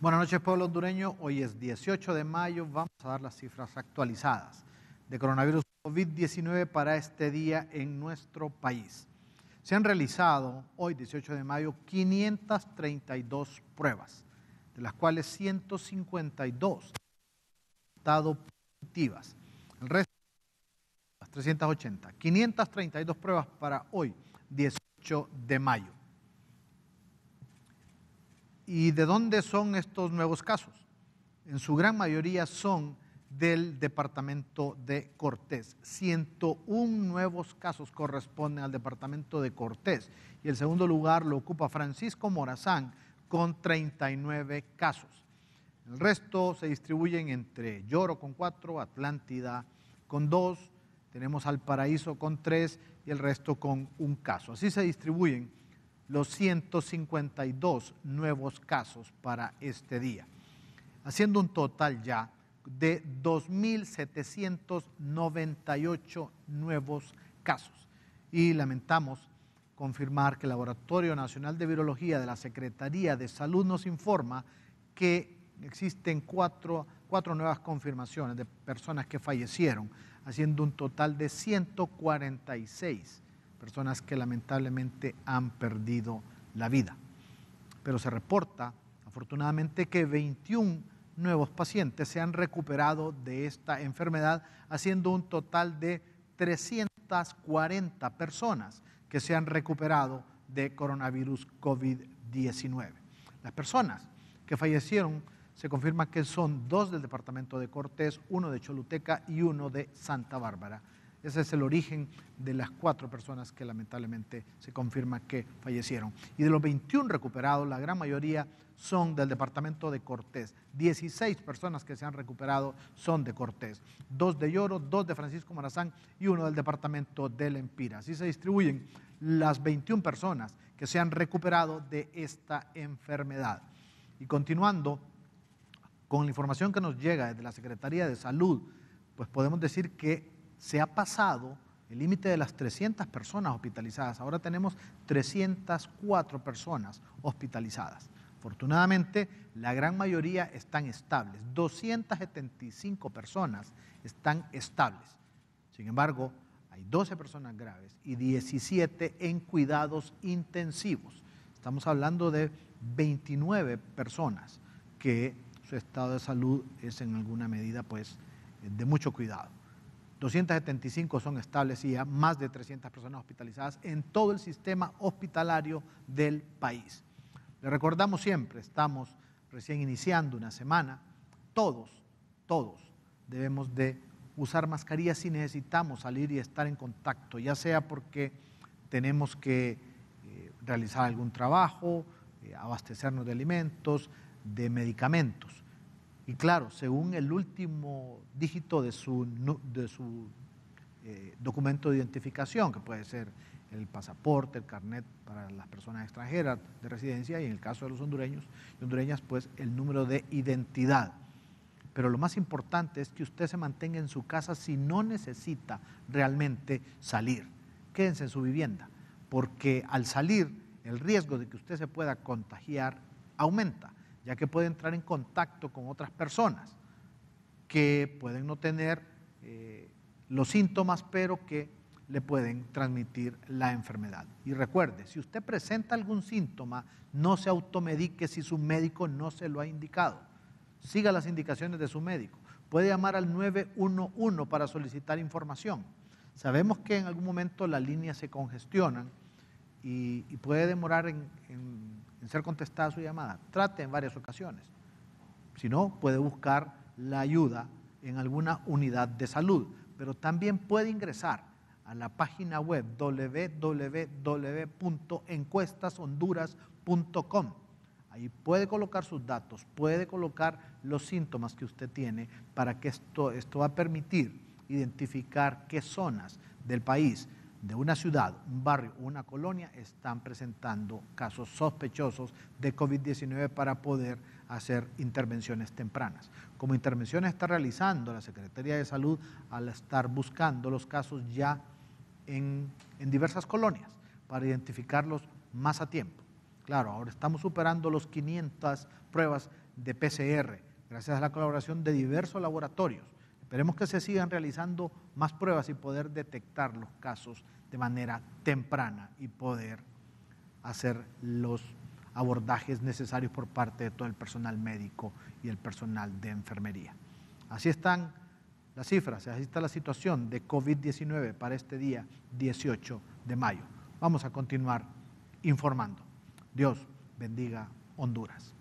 Buenas noches, pueblo hondureño. Hoy es 18 de mayo. Vamos a dar las cifras actualizadas de coronavirus COVID-19 para este día en nuestro país. Se han realizado hoy, 18 de mayo, 532 pruebas, de las cuales 152 han positivas. El resto, 380. 532 pruebas para hoy, 18 de mayo. ¿Y de dónde son estos nuevos casos? En su gran mayoría son del departamento de Cortés. 101 nuevos casos corresponden al departamento de Cortés. Y el segundo lugar lo ocupa Francisco Morazán con 39 casos. El resto se distribuyen entre Lloro con 4, Atlántida con 2, tenemos al Paraíso con 3 y el resto con un caso. Así se distribuyen los 152 nuevos casos para este día, haciendo un total ya de 2.798 nuevos casos. Y lamentamos confirmar que el Laboratorio Nacional de Virología de la Secretaría de Salud nos informa que existen cuatro, nuevas confirmaciones de personas que fallecieron, haciendo un total de 146 personas que lamentablemente han perdido la vida. Pero se reporta, afortunadamente, que 21 nuevos pacientes se han recuperado de esta enfermedad, haciendo un total de 340 personas que se han recuperado de coronavirus COVID-19. Las personas que fallecieron se confirma que son dos del departamento de Cortés, uno de Choluteca y uno de Santa Bárbara. Ese es el origen de las cuatro personas que lamentablemente se confirma que fallecieron. Y de los 21 recuperados, la gran mayoría son del departamento de Cortés. 16 personas que se han recuperado son de Cortés. Dos de Lloro, dos de Francisco Marazán y uno del departamento del Empira. Así se distribuyen las 21 personas que se han recuperado de esta enfermedad. Y continuando con la información que nos llega desde la Secretaría de Salud, pues podemos decir que se ha pasado el límite de las 300 personas hospitalizadas. Ahora tenemos 304 personas hospitalizadas. Afortunadamente, la gran mayoría están estables. 275 personas están estables. Sin embargo, hay 12 personas graves y 17 en cuidados intensivos. Estamos hablando de 29 personas que su estado de salud es en alguna medida pues de mucho cuidado. 275 son establecidas, más de 300 personas hospitalizadas en todo el sistema hospitalario del país. Le recordamos siempre, estamos recién iniciando una semana, todos, todos debemos de usar mascarilla si necesitamos salir y estar en contacto, ya sea porque tenemos que eh, realizar algún trabajo, eh, abastecernos de alimentos, de medicamentos. Y claro, según el último dígito de su, de su eh, documento de identificación, que puede ser el pasaporte, el carnet para las personas extranjeras de residencia y en el caso de los hondureños y hondureñas, pues el número de identidad. Pero lo más importante es que usted se mantenga en su casa si no necesita realmente salir. Quédense en su vivienda, porque al salir el riesgo de que usted se pueda contagiar aumenta ya que puede entrar en contacto con otras personas que pueden no tener eh, los síntomas, pero que le pueden transmitir la enfermedad. Y recuerde, si usted presenta algún síntoma, no se automedique si su médico no se lo ha indicado. Siga las indicaciones de su médico. Puede llamar al 911 para solicitar información. Sabemos que en algún momento las líneas se congestionan y, puede demorar en en ser contestada su llamada. Trate en varias ocasiones. Si no, puede buscar la ayuda en alguna unidad de salud, pero también puede ingresar a la página web www.encuestashonduras.com. Ahí puede colocar sus datos, puede colocar los síntomas que usted tiene para que esto, esto va a permitir identificar qué zonas del país de una ciudad, un barrio una colonia están presentando casos sospechosos de COVID-19 para poder hacer intervenciones tempranas. Como intervención está realizando la Secretaría de Salud al estar buscando los casos ya en, en diversas colonias para identificarlos más a tiempo. Claro, ahora estamos superando los 500 pruebas de PCR gracias a la colaboración de diversos laboratorios Esperemos que se sigan realizando más pruebas y poder detectar los casos de manera temprana y poder hacer los abordajes necesarios por parte de todo el personal médico y el personal de enfermería. Así están las cifras, así está la situación de COVID-19 para este día 18 de mayo. Vamos a continuar informando. Dios bendiga Honduras.